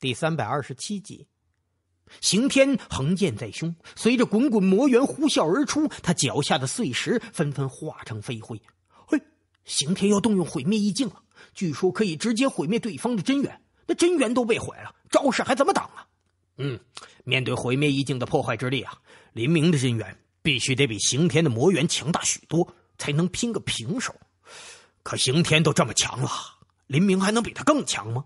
第三百二十七集，刑天横剑在胸，随着滚滚魔猿呼啸而出，他脚下的碎石纷纷化成飞灰。嘿，刑天要动用毁灭意境了，据说可以直接毁灭对方的真元。那真元都被毁了，招式还怎么挡啊？嗯，面对毁灭意境的破坏之力啊，林明的真元必须得比刑天的魔猿强大许多，才能拼个平手。可刑天都这么强了，林明还能比他更强吗？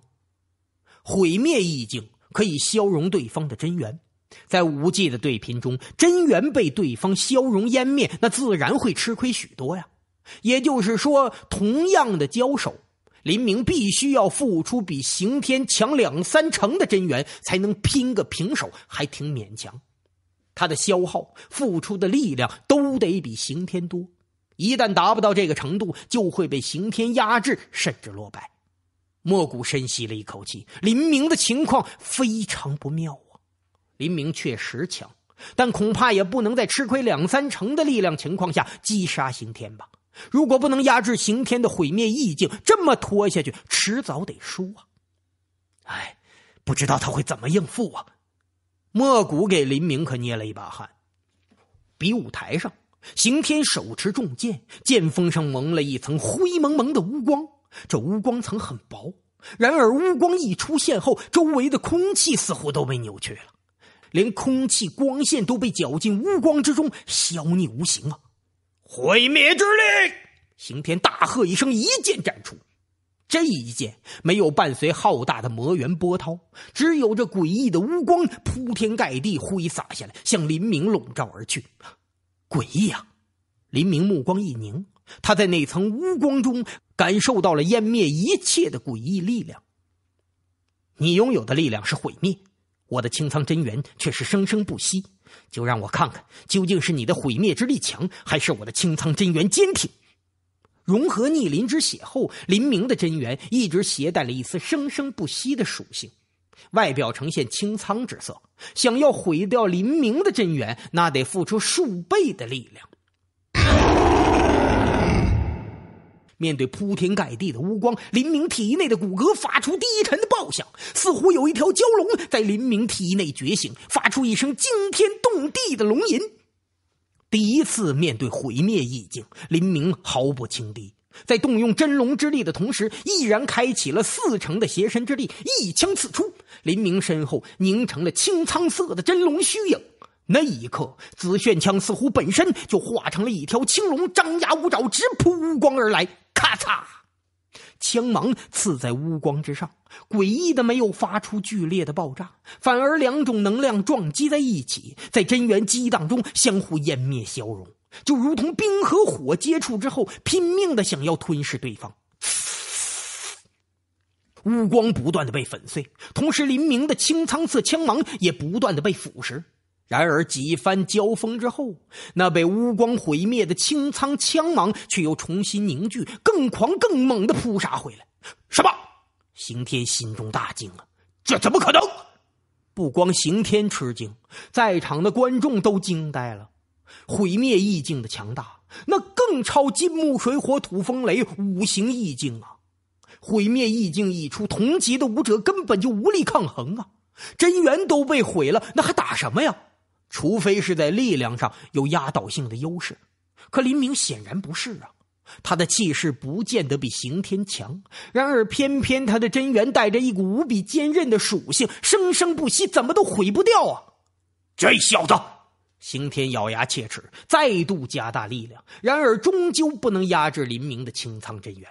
毁灭意境可以消融对方的真元，在无技的对拼中，真元被对方消融湮灭，那自然会吃亏许多呀。也就是说，同样的交手，林明必须要付出比刑天强两三成的真元，才能拼个平手，还挺勉强。他的消耗、付出的力量都得比刑天多，一旦达不到这个程度，就会被刑天压制，甚至落败。莫古深吸了一口气，林明的情况非常不妙啊！林明确实强，但恐怕也不能在吃亏两三成的力量情况下击杀刑天吧？如果不能压制刑天的毁灭意境，这么拖下去，迟早得输啊！哎，不知道他会怎么应付啊！莫古给林明可捏了一把汗。比武台上，刑天手持重剑，剑锋上蒙了一层灰蒙蒙的乌光。这乌光层很薄，然而乌光一出现后，周围的空气似乎都被扭曲了，连空气光线都被搅进乌光之中，消匿无形啊！毁灭之力！刑天大喝一声，一剑斩出。这一剑没有伴随浩大的魔元波涛，只有这诡异的乌光铺天盖地挥洒下来，向林明笼罩而去。诡异啊！林明目光一凝。他在那层乌光中感受到了湮灭一切的诡异力量。你拥有的力量是毁灭，我的清仓真元却是生生不息。就让我看看，究竟是你的毁灭之力强，还是我的清仓真元坚挺？融合逆鳞之血后，林明的真元一直携带了一丝生生不息的属性，外表呈现清仓之色。想要毁掉林明的真元，那得付出数倍的力量。面对铺天盖地的乌光，林明体内的骨骼发出低沉的爆响，似乎有一条蛟龙在林明体内觉醒，发出一声惊天动地的龙吟。第一次面对毁灭意境，林明毫不轻敌，在动用真龙之力的同时，毅然开启了四成的邪神之力，一枪刺出。林明身后凝成了青苍色的真龙虚影。那一刻，紫炫枪似乎本身就化成了一条青龙，张牙舞爪，直扑乌光而来。咔嚓，枪芒刺在乌光之上，诡异的没有发出剧烈的爆炸，反而两种能量撞击在一起，在真元激荡中相互湮灭消融，就如同冰和火接触之后，拼命的想要吞噬对方。乌光不断的被粉碎，同时林明的青苍色枪芒也不断的被腐蚀。然而几番交锋之后，那被乌光毁灭的青苍枪芒却又重新凝聚，更狂更猛的扑杀回来。什么？刑天心中大惊啊！这怎么可能？不光刑天吃惊，在场的观众都惊呆了。毁灭意境的强大，那更超金木水火土风雷五行意境啊！毁灭意境一出，同级的武者根本就无力抗衡啊！真元都被毁了，那还打什么呀？除非是在力量上有压倒性的优势，可林明显然不是啊。他的气势不见得比刑天强，然而偏偏他的真元带着一股无比坚韧的属性，生生不息，怎么都毁不掉啊！这小子，刑天咬牙切齿，再度加大力量，然而终究不能压制林明的清仓真元。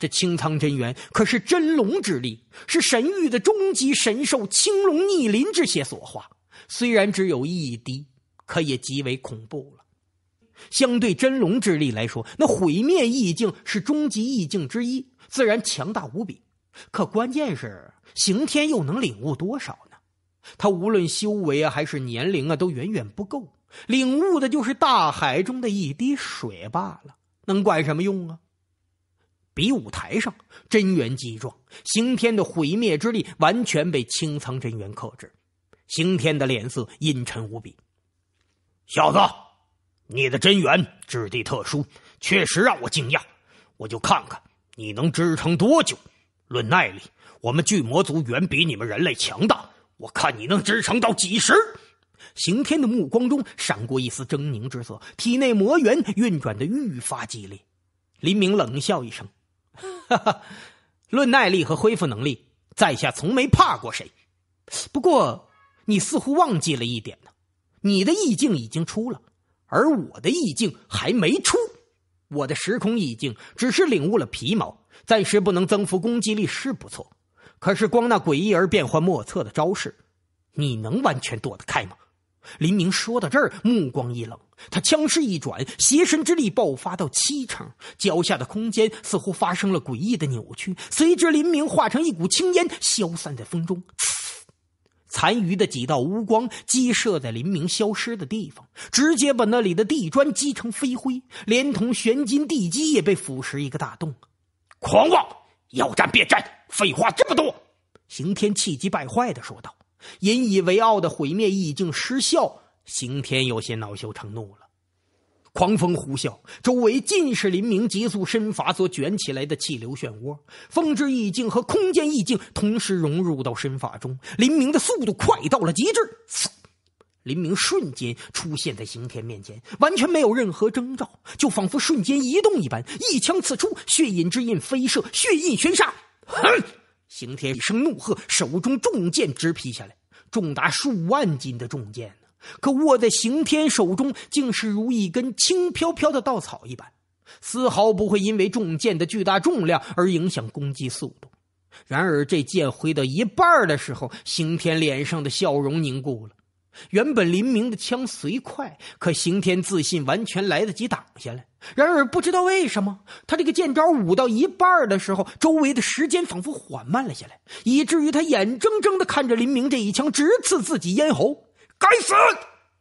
这清仓真元可是真龙之力，是神域的终极神兽青龙逆鳞之血所化。虽然只有一滴，可也极为恐怖了。相对真龙之力来说，那毁灭意境是终极意境之一，自然强大无比。可关键是，刑天又能领悟多少呢？他无论修为啊，还是年龄啊，都远远不够。领悟的，就是大海中的一滴水罢了，能管什么用啊？比武台上，真元激撞，刑天的毁灭之力完全被青苍真元克制。刑天的脸色阴沉无比。小子，你的真元质地特殊，确实让我惊讶。我就看看你能支撑多久。论耐力，我们巨魔族远比你们人类强大。我看你能支撑到几时？刑天的目光中闪过一丝狰狞之色，体内魔元运转的愈发激烈。林明冷笑一声：“哈哈，论耐力和恢复能力，在下从没怕过谁。不过。”你似乎忘记了一点呢，你的意境已经出了，而我的意境还没出。我的时空意境只是领悟了皮毛，暂时不能增幅攻击力是不错，可是光那诡异而变幻莫测的招式，你能完全躲得开吗？林明说到这儿，目光一冷，他枪势一转，邪神之力爆发到七成，脚下的空间似乎发生了诡异的扭曲，随之林明化成一股青烟，消散在风中。残余的几道乌光击射在林明消失的地方，直接把那里的地砖击成飞灰，连同玄金地基也被腐蚀一个大洞。狂妄，要战便战，废话这么多！刑天气急败坏的说道。引以为傲的毁灭意境失效，刑天有些恼羞成怒了。狂风呼啸，周围尽是林明急速身法所卷起来的气流漩涡。风之意境和空间意境同时融入到身法中，林明的速度快到了极致。林明瞬间出现在刑天面前，完全没有任何征兆，就仿佛瞬间移动一般。一枪刺出，血印之印飞射，血印悬杀。哼！刑天一声怒喝，手中重剑直劈下来，重达数万斤的重剑。可握在刑天手中，竟是如一根轻飘飘的稻草一般，丝毫不会因为重剑的巨大重量而影响攻击速度。然而，这剑挥到一半的时候，刑天脸上的笑容凝固了。原本林明的枪虽快，可刑天自信完全来得及挡下来。然而，不知道为什么，他这个剑招舞到一半的时候，周围的时间仿佛缓慢了下来，以至于他眼睁睁的看着林明这一枪直刺自己咽喉。该死！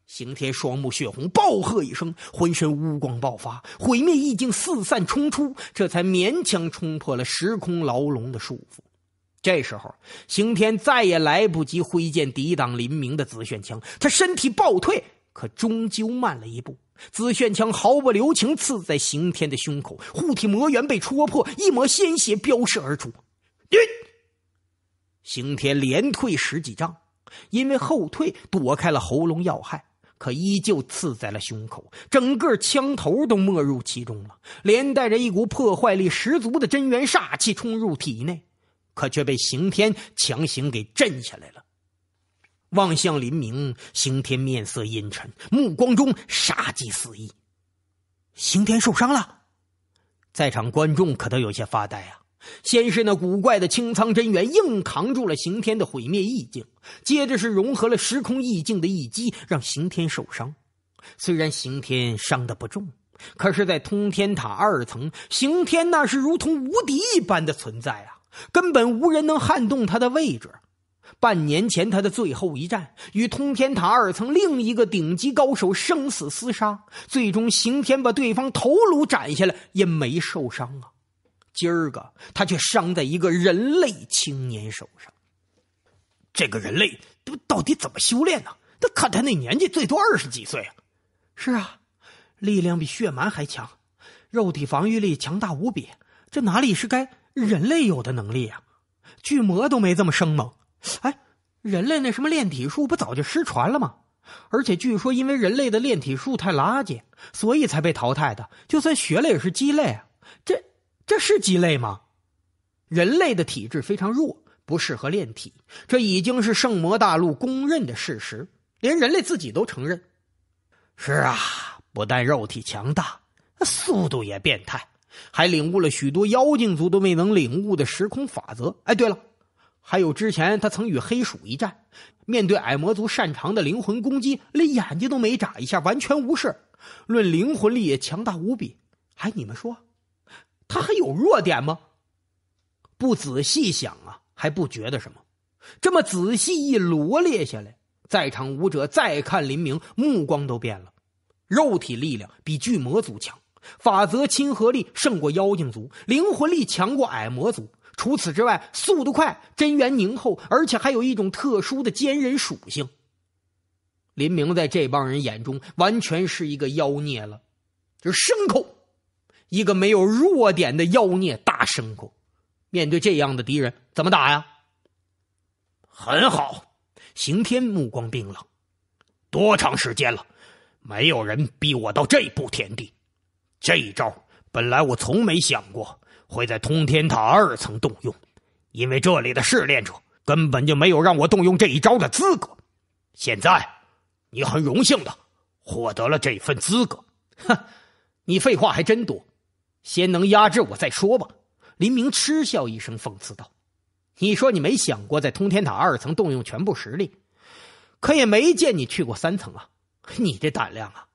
刑天双目血红，暴喝一声，浑身乌光爆发，毁灭意境四散冲出，这才勉强冲破了时空牢笼的束缚。这时候，刑天再也来不及挥剑抵挡林明的紫炫枪，他身体暴退，可终究慢了一步，紫炫枪毫不留情刺在刑天的胸口，护体魔猿被戳破，一抹鲜血飙射而出。刑天连退十几丈。因为后退躲开了喉咙要害，可依旧刺在了胸口，整个枪头都没入其中了，连带着一股破坏力十足的真元煞气冲入体内，可却被刑天强行给震下来了。望向林明，刑天面色阴沉，目光中杀机四溢。刑天受伤了，在场观众可都有些发呆啊。先是那古怪的清苍真元硬扛住了刑天的毁灭意境，接着是融合了时空意境的一击，让刑天受伤。虽然刑天伤得不重，可是，在通天塔二层，刑天那是如同无敌一般的存在啊，根本无人能撼动他的位置。半年前，他的最后一战与通天塔二层另一个顶级高手生死厮杀，最终刑天把对方头颅斩下来也没受伤啊。今儿个他却伤在一个人类青年手上。这个人类都到底怎么修炼呢？他看他那年纪最多二十几岁啊！是啊，力量比血蛮还强，肉体防御力强大无比。这哪里是该人类有的能力啊？巨魔都没这么生猛。哎，人类那什么炼体术不早就失传了吗？而且据说因为人类的炼体术太垃圾，所以才被淘汰的。就算学了也是鸡肋。啊。这。这是鸡肋吗？人类的体质非常弱，不适合炼体，这已经是圣魔大陆公认的事实，连人类自己都承认。是啊，不但肉体强大，速度也变态，还领悟了许多妖精族都未能领悟的时空法则。哎，对了，还有之前他曾与黑鼠一战，面对矮魔族擅长的灵魂攻击，连眼睛都没眨一下，完全无视。论灵魂力也强大无比。哎，你们说。他还有弱点吗？不仔细想啊，还不觉得什么。这么仔细一罗列下来，在场武者再看林明，目光都变了。肉体力量比巨魔族强，法则亲和力胜过妖精族，灵魂力强过矮魔族。除此之外，速度快，真元凝厚，而且还有一种特殊的坚韧属性。林明在这帮人眼中，完全是一个妖孽了，就是牲口。一个没有弱点的妖孽大牲口，面对这样的敌人，怎么打呀？很好，刑天目光冰冷。多长时间了？没有人逼我到这步田地。这一招本来我从没想过会在通天塔二层动用，因为这里的试炼者根本就没有让我动用这一招的资格。现在，你很荣幸的获得了这份资格。哼，你废话还真多。先能压制我再说吧。”林明嗤笑一声，讽刺道：“你说你没想过在通天塔二层动用全部实力，可也没见你去过三层啊！你这胆量啊，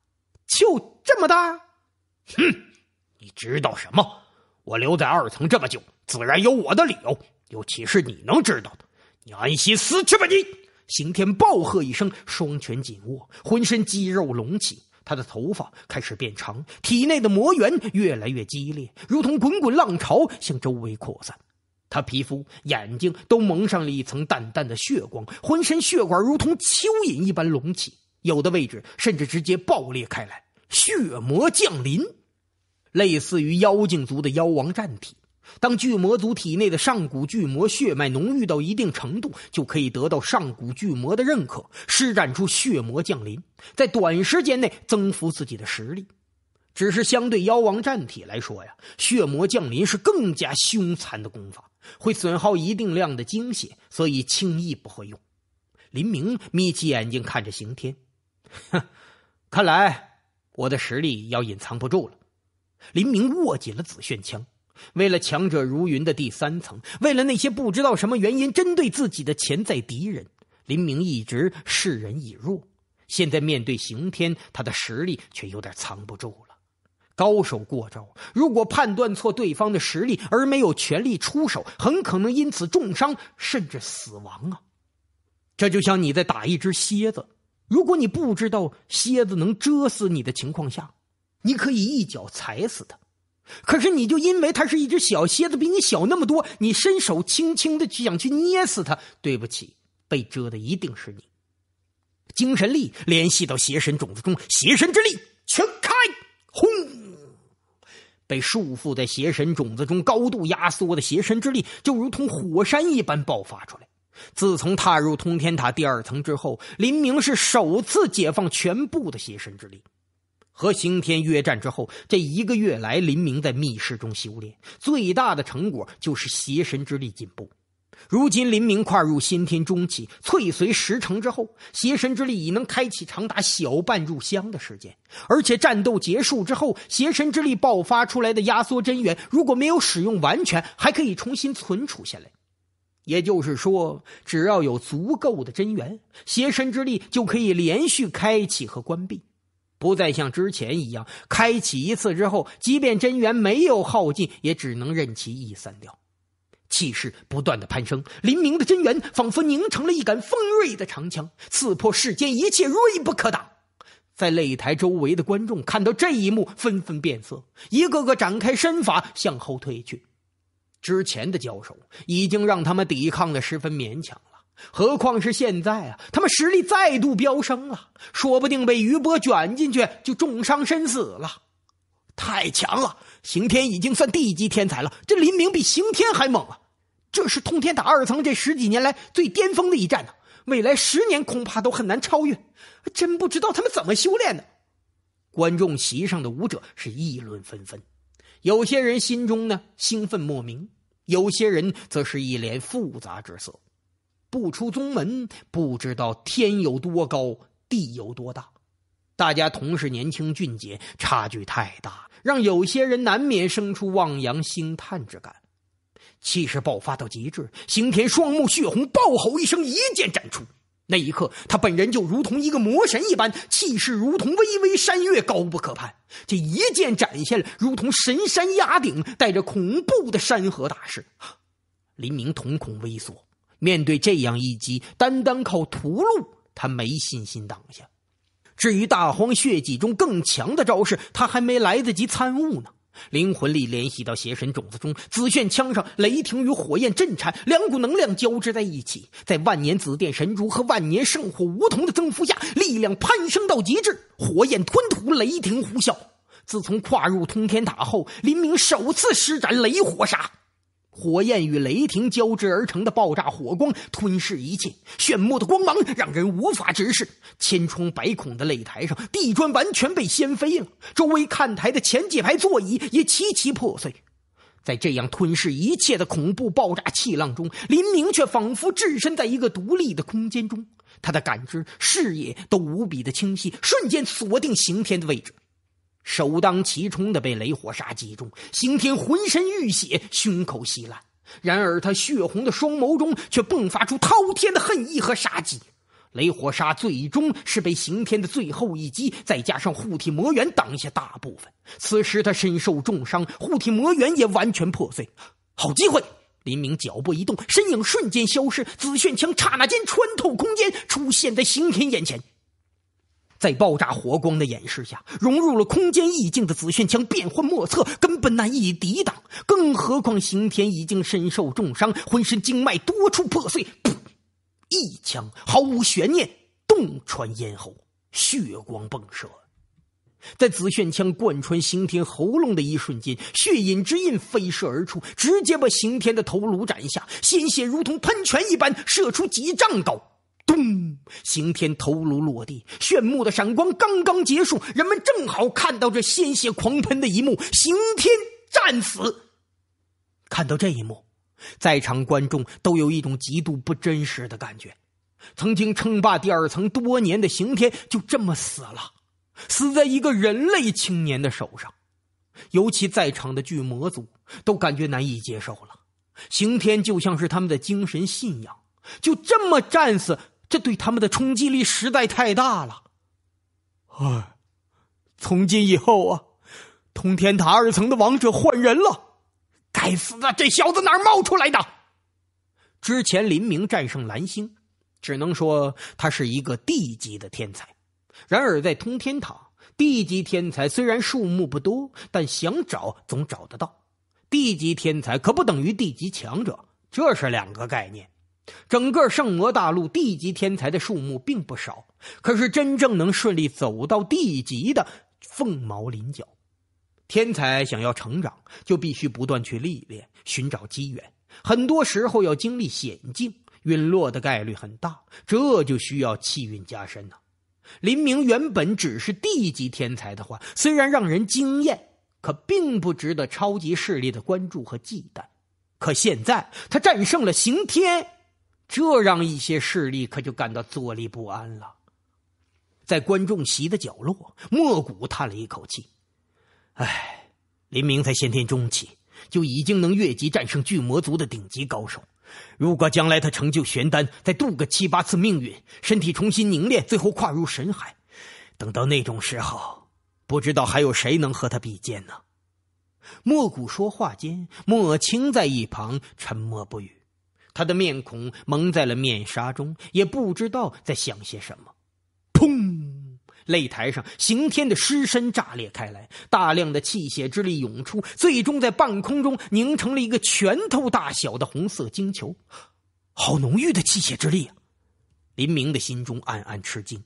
就这么大？哼！你知道什么？我留在二层这么久，自然有我的理由，尤其是你能知道的？你安心死去吧！你！”刑天暴喝一声，双拳紧握，浑身肌肉隆起。他的头发开始变长，体内的魔源越来越激烈，如同滚滚浪潮向周围扩散。他皮肤、眼睛都蒙上了一层淡淡的血光，浑身血管如同蚯蚓一般隆起，有的位置甚至直接爆裂开来。血魔降临，类似于妖精族的妖王战体。当巨魔族体内的上古巨魔血脉浓郁到一定程度，就可以得到上古巨魔的认可，施展出血魔降临，在短时间内增幅自己的实力。只是相对妖王战体来说呀，血魔降临是更加凶残的功法，会损耗一定量的精血，所以轻易不会用。林明眯起眼睛看着刑天，哼，看来我的实力要隐藏不住了。林明握紧了紫炫枪。为了强者如云的第三层，为了那些不知道什么原因针对自己的潜在敌人，林明一直示人以弱。现在面对刑天，他的实力却有点藏不住了。高手过招，如果判断错对方的实力而没有全力出手，很可能因此重伤甚至死亡啊！这就像你在打一只蝎子，如果你不知道蝎子能蛰死你的情况下，你可以一脚踩死它。可是，你就因为他是一只小蝎子，比你小那么多，你伸手轻轻的想去捏死他，对不起，被蛰的一定是你。精神力联系到邪神种子中，邪神之力全开，轰！被束缚在邪神种子中高度压缩的邪神之力，就如同火山一般爆发出来。自从踏入通天塔第二层之后，林明是首次解放全部的邪神之力。和刑天约战之后，这一个月来，林明在密室中修炼，最大的成果就是邪神之力进步。如今，林明跨入先天中期，淬髓十成之后，邪神之力已能开启长达小半炷香的时间。而且，战斗结束之后，邪神之力爆发出来的压缩真元，如果没有使用完全，还可以重新存储下来。也就是说，只要有足够的真元，邪神之力就可以连续开启和关闭。不再像之前一样，开启一次之后，即便真元没有耗尽，也只能任其一散掉。气势不断的攀升，林明的真元仿佛凝成了一杆锋锐的长枪，刺破世间一切，锐不可挡。在擂台周围的观众看到这一幕，纷纷变色，一个个展开身法向后退去。之前的交手已经让他们抵抗的十分勉强。何况是现在啊！他们实力再度飙升了，说不定被余波卷进去就重伤身死了。太强了！刑天已经算地级天才了，这林明比刑天还猛啊！这是通天塔二层这十几年来最巅峰的一战呢，未来十年恐怕都很难超越。真不知道他们怎么修炼的。观众席上的舞者是议论纷纷，有些人心中呢兴奋莫名，有些人则是一脸复杂之色。不出宗门，不知道天有多高，地有多大。大家同是年轻俊杰，差距太大，让有些人难免生出望洋兴叹之感。气势爆发到极致，刑天双目血红，暴吼一声，一剑斩出。那一刻，他本人就如同一个魔神一般，气势如同巍巍山岳，高不可攀。这一剑展现了如同神山压顶，带着恐怖的山河大势。林明瞳孔微缩。面对这样一击，单单靠屠戮，他没信心挡下。至于大荒血祭中更强的招式，他还没来得及参悟呢。灵魂力联系到邪神种子中，紫炫枪上雷霆与火焰震颤，两股能量交织在一起，在万年紫电神珠和万年圣火梧桐的增幅下，力量攀升到极致。火焰吞吐，雷霆呼啸。自从跨入通天塔后，林明首次施展雷火杀。火焰与雷霆交织而成的爆炸火光吞噬一切，炫目的光芒让人无法直视。千疮百孔的擂台上，地砖完全被掀飞了，周围看台的前几排座椅也齐齐破碎。在这样吞噬一切的恐怖爆炸气浪中，林明却仿佛置身在一个独立的空间中，他的感知视野都无比的清晰，瞬间锁定刑天的位置。首当其冲的被雷火沙击中，刑天浑身浴血，胸口稀烂。然而他血红的双眸中却迸发出滔天的恨意和杀机。雷火沙最终是被刑天的最后一击，再加上护体魔猿挡下大部分。此时他身受重伤，护体魔猿也完全破碎。好机会！林明脚步一动，身影瞬间消失，紫炫枪刹那间穿透空间，出现在刑天眼前。在爆炸火光的掩饰下，融入了空间意境的紫炫枪变幻莫测，根本难以抵挡。更何况刑天已经身受重伤，浑身经脉多处破碎，一枪毫无悬念洞穿咽喉，血光迸射。在紫炫枪贯穿刑天喉咙的一瞬间，血饮之印飞射而出，直接把刑天的头颅斩下，鲜血如同喷泉一般射出几丈高。咚！刑天头颅落地，炫目的闪光刚刚结束，人们正好看到这鲜血狂喷的一幕，刑天战死。看到这一幕，在场观众都有一种极度不真实的感觉。曾经称霸第二层多年的刑天就这么死了，死在一个人类青年的手上。尤其在场的巨魔族都感觉难以接受了，刑天就像是他们的精神信仰，就这么战死。这对他们的冲击力实在太大了，哎，从今以后啊，通天塔二层的王者换人了！该死的，这小子哪儿冒出来的？之前林明战胜蓝星，只能说他是一个地级的天才。然而在通天塔，地级天才虽然数目不多，但想找总找得到。地级天才可不等于地级强者，这是两个概念。整个圣魔大陆地级天才的数目并不少，可是真正能顺利走到地级的凤毛麟角。天才想要成长，就必须不断去历练，寻找机缘。很多时候要经历险境，陨落的概率很大，这就需要气运加身呐。林明原本只是地级天才的话，虽然让人惊艳，可并不值得超级势力的关注和忌惮。可现在他战胜了刑天。这让一些势力可就感到坐立不安了。在观众席的角落，莫古叹了一口气：“唉，林明在先天中期就已经能越级战胜巨魔族的顶级高手。如果将来他成就玄丹，再渡个七八次命运，身体重新凝练，最后跨入神海，等到那种时候，不知道还有谁能和他比肩呢。”莫古说话间，莫青在一旁沉默不语。他的面孔蒙在了面纱中，也不知道在想些什么。砰！擂台上，刑天的尸身炸裂开来，大量的气血之力涌出，最终在半空中凝成了一个拳头大小的红色晶球。好浓郁的气血之力！啊！林明的心中暗暗吃惊：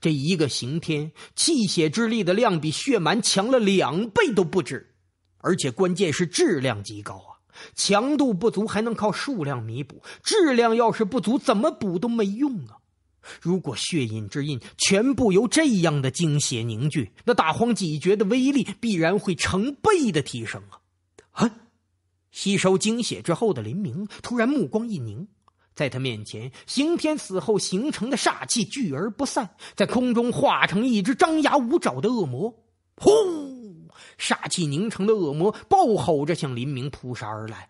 这一个刑天气血之力的量，比血蛮强了两倍都不止，而且关键是质量极高啊！强度不足还能靠数量弥补，质量要是不足，怎么补都没用啊！如果血印之印全部由这样的精血凝聚，那大荒几绝的威力必然会成倍的提升啊！啊！吸收精血之后的林明突然目光一凝，在他面前，刑天死后形成的煞气聚而不散，在空中化成一只张牙舞爪的恶魔，轰！煞气凝成的恶魔暴吼着向林明扑杀而来。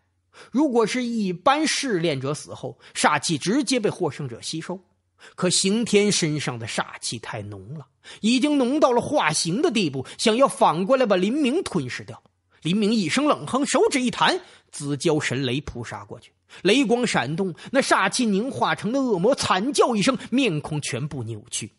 如果是一般试炼者死后，煞气直接被获胜者吸收。可刑天身上的煞气太浓了，已经浓到了化形的地步，想要反过来把林明吞噬掉。林明一声冷哼，手指一弹，紫蛟神雷扑杀过去，雷光闪动，那煞气凝化成的恶魔惨叫一声，面孔全部扭曲。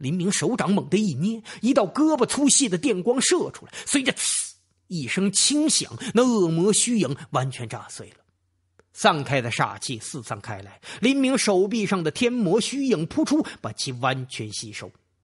林明手掌猛地一捏，一道胳膊粗细的电光射出来，随着“呲”一声轻响，那恶魔虚影完全炸碎了，散开的煞气四散开来。林明手臂上的天魔虚影扑出，把其完全吸收。